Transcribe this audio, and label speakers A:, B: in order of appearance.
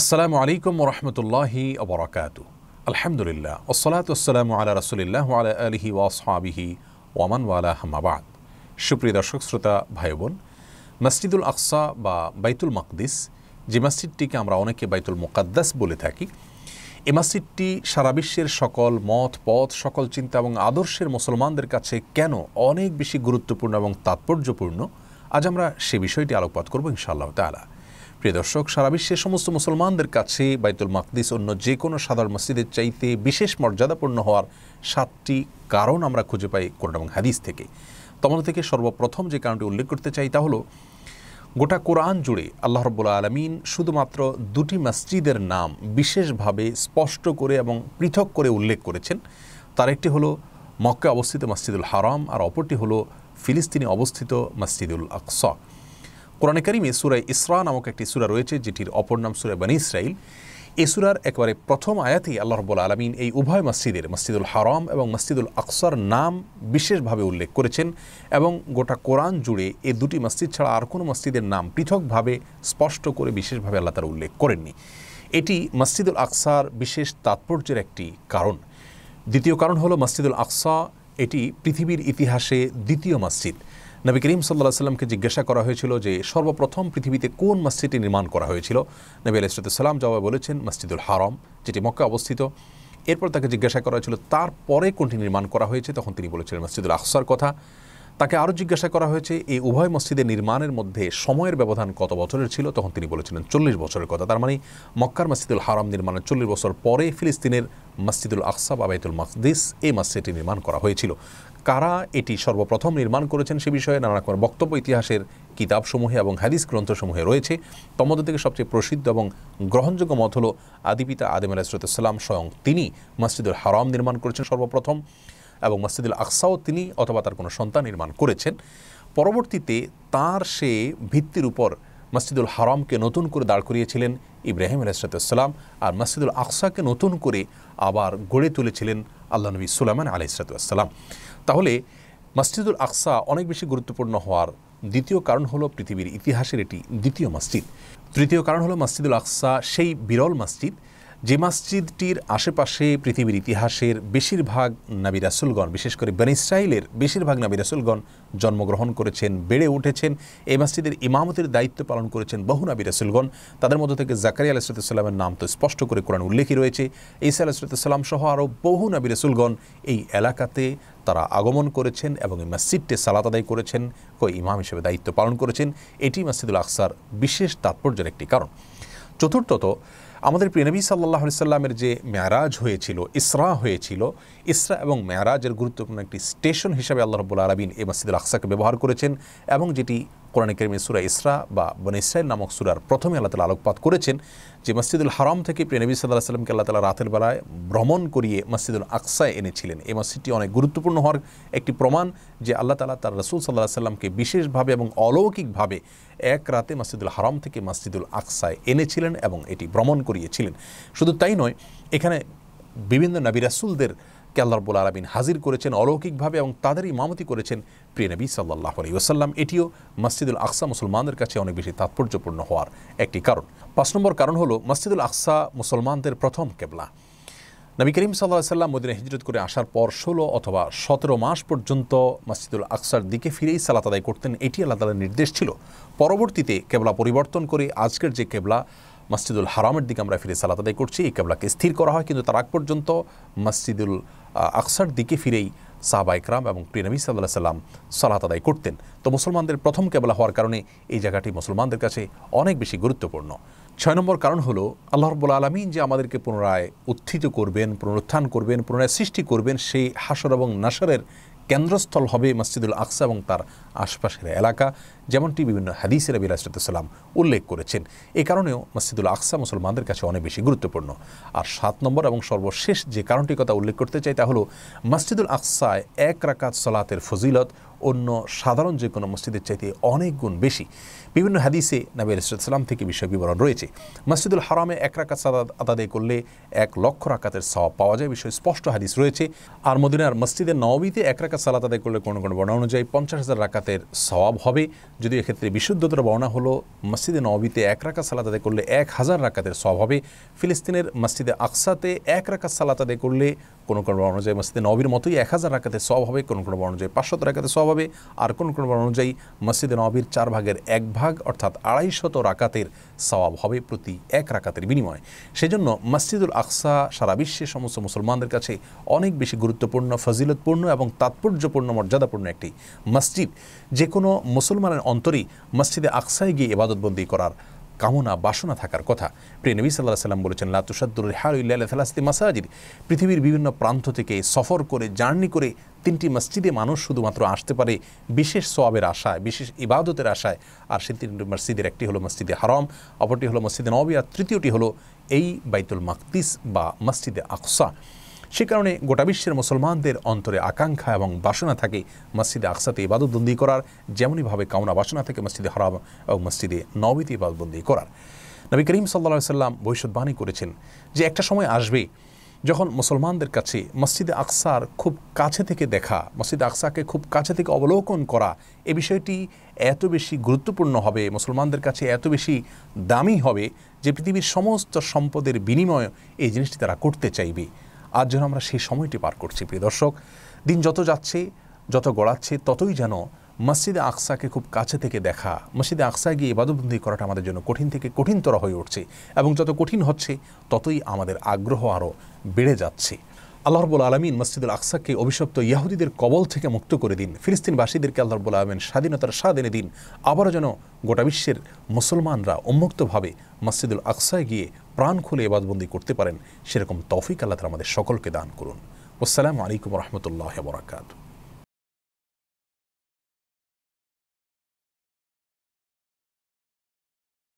A: আসসালামু আলাইকুম রহমতুল্লাহি অবরাকাত আলহামদুলিল্লাহ ওসলাত আসসালামু আলা রসুলিল্লাহ আলা আলহি ওয়াসহাবিহি ওয়ামান ওয়ালা হামাবাদ সুপ্রিয় দর্শক শ্রোতা ভাই বোন মসজিদুল আকসা বা বাইতুল মকদিস যে মসজিদটিকে আমরা অনেকে বাইতুল মুকাদ্দাস বলে থাকি এ মসজিদটি সারা বিশ্বের সকল মত পথ সকল চিন্তা এবং আদর্শের মুসলমানদের কাছে কেন অনেক বেশি গুরুত্বপূর্ণ এবং তাৎপর্যপূর্ণ আজ আমরা সে বিষয়টি আলোকপাত করব ইনশাআল্লাহ তালা প্রিয় দর্শক সারা বিশ্বের সমস্ত মুসলমানদের কাছে বাইতুল মাকদিস অন্য যে কোনো সাধারণ মসজিদের চাইতে বিশেষ মর্যাদাপূর্ণ হওয়ার সাতটি কারণ আমরা খুঁজে পাই কোরআন এবং হাদিস থেকে তোমাদের থেকে সর্বপ্রথম যে কারণটি উল্লেখ করতে চাই তা হলো গোটা কোরআন জুড়ে আল্লাহ রব্বুল্লা আলমিন শুধুমাত্র দুটি মসজিদের নাম বিশেষভাবে স্পষ্ট করে এবং পৃথক করে উল্লেখ করেছেন তার একটি হলো মক্কা অবস্থিত মসজিদুল হারাম আর অপরটি হলো ফিলিস্তিনি অবস্থিত মসজিদুল আকসা কোরআনে কারিমে সুরাই ইসরা নামক একটি সুরা রয়েছে যেটির অপর নাম সুরে বানি ইসরাইল এসুরার একবারে প্রথম আয়াতেই আল্লাহ রব্বুল আলমিন এই উভয় মসজিদের মসজিদুল হারাম এবং মসজিদুল আকসর নাম বিশেষভাবে উল্লেখ করেছেন এবং গোটা কোরআন জুড়ে এ দুটি মসজিদ ছাড়া আর কোনো মসজিদের নাম পৃথকভাবে স্পষ্ট করে বিশেষভাবে আল্লাহ তার উল্লেখ করেননি এটি মসজিদুল আকসার বিশেষ তাৎপর্যের একটি কারণ দ্বিতীয় কারণ হলো মসজিদুল আকসা এটি পৃথিবীর ইতিহাসে দ্বিতীয় মসজিদ নবী করিম সাল্লাহ সাল্লামকে জিজ্ঞাসা করা হয়েছিল যে সর্বপ্রথম পৃথিবীতে কোন মসজিদটি নির্মাণ করা হয়েছিল নবী আলাইসালাম জবাব বলেছেন মসজিদুল হারম যেটি মক্কা অবস্থিত এরপর তাকে জিজ্ঞাসা করা হয়েছিল তারপরে কোনটি নির্মাণ করা হয়েছে তখন তিনি বলেছিলেন মসজিদুল আকসার কথা তাকে আরও জিজ্ঞাসা করা হয়েছে এই উভয় মসজিদের নির্মাণের মধ্যে সময়ের ব্যবধান কত বছরের ছিল তখন তিনি বলেছিলেন চল্লিশ বছরের কথা তার মানে মক্কার মসজিদুল হারাম নির্মাণের চল্লিশ বছর পরে ফিলিস্তিনের মসজিদুল আকসাব আবাইতুল মসদিস এই মসজিদটি নির্মাণ করা হয়েছিল কারা এটি সর্বপ্রথম নির্মাণ করেছেন সে বিষয়ে নানা রকমের বক্তব্য ইতিহাসের কিতাবসমূহে এবং হাদিস গ্রন্থসমূহে রয়েছে তমদের থেকে সবচেয়ে প্রসিদ্ধ এবং গ্রহণযোগ্য মত হল আদিপিতা আদেম আলাহ স্বয়ং তিনি মসজিদুল হারাম নির্মাণ করেছেন সর্বপ্রথম এবং মসজিদুল আকসাও তিনি অথবা তার কোনো সন্তান নির্মাণ করেছেন পরবর্তীতে তার সে ভিত্তির উপর মসজিদুল হারামকে নতুন করে দাঁড় করিয়েছিলেন ইব্রাহিম আলাইসালাম আর মসজিদুল আকসাকে নতুন করে আবার গড়ে তুলেছিলেন আল্লাহ নবী সুলামান আলাইসালাম তাহলে মসজিদুল আকসা অনেক বেশি গুরুত্বপূর্ণ হওয়ার দ্বিতীয় কারণ হলো পৃথিবীর ইতিহাসের এটি দ্বিতীয় মসজিদ তৃতীয় কারণ হলো মসজিদুল আকসা সেই বিরল মসজিদ যে মসজিদটির আশেপাশে পৃথিবীর ইতিহাসের বেশিরভাগ নাবিরাসুলগণ বিশেষ করে বেন ইসরায়েলের বেশিরভাগ নাবিরাসুলগণ জন্মগ্রহণ করেছেন বেড়ে উঠেছেন এই মসজিদের ইমামতের দায়িত্ব পালন করেছেন বহু নাবিরাসুলগণ তাদের মধ্য থেকে জাকারিয়া আলাইসালামের নাম তো স্পষ্ট করে কোরআন উল্লেখই রয়েছে ইসা আলাইসালাম সহ আরও বহু নাবিরাসুলগণ এই এলাকাতে তারা আগমন করেছেন এবং এই মসজিদটি সালাত আদায় করেছেন কই ইমাম হিসেবে দায়িত্ব পালন করেছেন এটি মসজিদুল আকসার বিশেষ তাৎপর্যের একটি কারণ চতুর্থত আমাদের প্রিয়নবী সাল্লাহ সাল্লামের যে ম্যারাজ হয়েছিল ইসরা হয়েছিল ইসরা এবং ম্যারাজের গুরুত্বপূর্ণ একটি স্টেশন হিসাবে আল্লাহ রব্বুল আলমিন এ মসজিদুল আকসাকে ব্যবহার করেছেন এবং যেটি কোরআন করিমের সুরা ইসরা বা বন ইসরায়েল নামক সুরার প্রথমে আল্লাহ তালা আলোকপাত করেছেন যে মসজিদুল হারাম থেকে নবী সাল্লাহ সাল্লামকে আল্লাহ তালা রাতের বেলায় ভ্রমণ করিয়ে মসজিদুল আকসায় এনেছিলেন এই মসজিদটি অনেক গুরুত্বপূর্ণ হওয়ার একটি প্রমাণ যে আল্লাহ তালা তার রসুল সাল্লাহ সাল্লামকে বিশেষভাবে এবং অলৌকিকভাবে এক রাতে মসজিদুল হারাম থেকে মসজিদুল আকসায় এনেছিলেন এবং এটি ভ্রমণ করিয়েছিলেন শুধু তাই নয় এখানে বিভিন্ন নবী রাসুলদের কে রব্বুল আলমিন হাজির করেছেন অলৌকিকভাবে এবং তাদেরই মামতি করেছেন প্রিয়নবী সাল্লাহ আলী ওসাল্লাম এটিও মসজিদুল আকসা মুসলমানদের কাছে অনেক বেশি তাৎপর্যপূর্ণ হওয়ার একটি কারণ পাঁচ নম্বর কারণ হলো মসজিদুল আকসা মুসলমানদের প্রথম কেবলা নবী করিম সাল্লাহ সাল্লাম মদিনা হিজরত করে আসার পর ষোলো অথবা সতেরো মাস পর্যন্ত মসজিদুল আকসার দিকে ফিরেই সালাত আদায় করতেন এটি আল্লাহ তালার নির্দেশ ছিল পরবর্তীতে কেবলা পরিবর্তন করে আজকের যে কেবলা মসজিদুল হারামের দিকে আমরা ফিরে সালাত আদায় করছি এই কেবলাকে স্থির করা হয় কিন্তু তার আগ পর্যন্ত মসজিদুল আকসার দিকে ফিরেই সাহবা ইকরাম এবং প্রিয়নবী সাল্লাহ সাল্লাম সালাত আদায় করতেন তো মুসলমানদের প্রথম কেবলা হওয়ার কারণে এই জায়গাটি মুসলমানদের কাছে অনেক বেশি গুরুত্বপূর্ণ ছয় নম্বর কারণ হলো আল্লাহ রব্বুল আলমিন যে আমাদেরকে পুনরায় উত্থিত করবেন পুনরুত্থান করবেন পুনরায় সৃষ্টি করবেন সেই হাসর এবং নাসরের কেন্দ্রস্থল হবে মসজিদুল আকসা এবং তার আশপাশের এলাকা যেমনটি বিভিন্ন হাদিসের আবি আলাইসালাম উল্লেখ করেছেন এ কারণেও মসজিদুল আকসা মুসলমানদের কাছে অনেক বেশি গুরুত্বপূর্ণ আর সাত নম্বর এবং সর্বশেষ যে কারণটি কথা উল্লেখ করতে চাই তা হলো মসজিদুল আকসায় এক রাকাত সলাতের ফজিলত অন্য সাধারণ যে কোনো মসজিদের চাইতে অনেক গুণ বেশি বিভিন্ন হাদিসে নবী ইসলাম থেকে বিষয় বিবরণ রয়েছে মসজিদুল হারামে এক রাকাত সাদাত আদায় করলে এক লক্ষ রাকাতের সওয়াব পাওয়া যায় বিষয়ে স্পষ্ট হাদিস রয়েছে আর মদিনার মসজিদের নবীতে এক রাকাত সালাত আদায় করলে কোনো কোনো বর্ণনা অনুযায়ী পঞ্চাশ হাজার রাকাতের সবাব হবে যদি এক্ষেত্রে বিশুদ্ধতর বর্ণনা হলো মসজিদে নবীতে এক রাকাত সালাত আদায় করলে এক হাজার রাকাতের সওয়াব হবে ফিলিস্তিনের মসজিদে আকসাতে এক রাকাত সালাত আদায় করলে কোনো কোনো বর্ণ অনুযায়ী মসজিদে নবীর মতোই এক হাজার রাখাতে সব হবে কোনো কোনো বর্ণ অনুযায়ী পাঁচশত রাখাতে সব হবে আর কোনো কোনো বর্ণ অনুযায়ী মসজিদে নবীর চার ভাগের এক ভাগ অর্থাৎ আড়াইশত রাকাতের সওয়াব হবে প্রতি এক রাকাতের বিনিময়ে সেজন্য মসজিদুল আকসা সারা বিশ্বের সমস্ত মুসলমানদের কাছে অনেক বেশি গুরুত্বপূর্ণ ফজিলতপূর্ণ এবং তাৎপর্যপূর্ণ মর্যাদাপূর্ণ একটি মসজিদ যে কোনো মুসলমানের অন্তরেই মসজিদে আকসায় গিয়ে এবাদতবন্দি করার কামনা বাসনা থাকার কথা প্রিয় নবী সাল্লাহ সাল্লাম বলেছেন লাতুসাদ্দুর হারুল্লাহাস্তি মাসাজির পৃথিবীর বিভিন্ন প্রান্ত থেকে সফর করে জার্নি করে তিনটি মসজিদে মানুষ শুধুমাত্র আসতে পারে বিশেষ সোয়াবের আশায় বিশেষ ইবাদতের আশায় আর সেই তিনটি মসজিদের একটি হলো মসজিদে হারম অপরটি হলো মসজিদে নবী আর তৃতীয়টি হলো এই বাইতুল মাকতিস বা মসজিদে আকসা সে কারণে গোটা বিশ্বের মুসলমানদের অন্তরে আকাঙ্ক্ষা এবং বাসনা থাকে মসজিদে আকসাতে ইবাদতবন্দি করার যেমনইভাবে কামনা বাসনা থাকে মসজিদে হারাম এবং মসজিদে নবীতে ইবাদতবন্দি করার নবী করিম সাল্লা সাল্লাম ভবিষ্যৎবাণী করেছেন যে একটা সময় আসবে যখন মুসলমানদের কাছে মসজিদে আকসার খুব কাছে থেকে দেখা মসজিদ আকসাকে খুব কাছে থেকে অবলোকন করা এ বিষয়টি এত বেশি গুরুত্বপূর্ণ হবে মুসলমানদের কাছে এত বেশি দামি হবে যে পৃথিবীর সমস্ত সম্পদের বিনিময় এই জিনিসটি তারা করতে চাইবে আজ যেন আমরা সেই সময়টি পার করছি প্রিয় দর্শক দিন যত যাচ্ছে যত গড়াচ্ছে ততই যেন মসজিদে আকসাকে খুব কাছে থেকে দেখা মসজিদে আকসা গিয়ে ইবাদতবন্দি করাটা আমাদের জন্য কঠিন থেকে কঠিনতর হয়ে উঠছে এবং যত কঠিন হচ্ছে ততই আমাদের আগ্রহ আরও বেড়ে যাচ্ছে আল্লাহ রবুল আলমিন মসজিদুল আকসাকে অভিশপ্ত ইয়াহুদিদের কবল থেকে মুক্ত করে দিন ফিলিস্তিনবাসীদেরকে আল্লাহ রবুল আলমিন স্বাধীনতার স্বাদ এনে দিন আবারও যেন গোটা বিশ্বের মুসলমানরা উন্মুক্তভাবে মসজিদুল আকসায় গিয়ে প্রাণ খুলে এবাদবন্দি করতে পারেন সেরকম তফিক আল্লাহ আমাদের সকলকে দান করুন আসসালামু আলাইকুম রহমতুল্লাহ বরাকাতু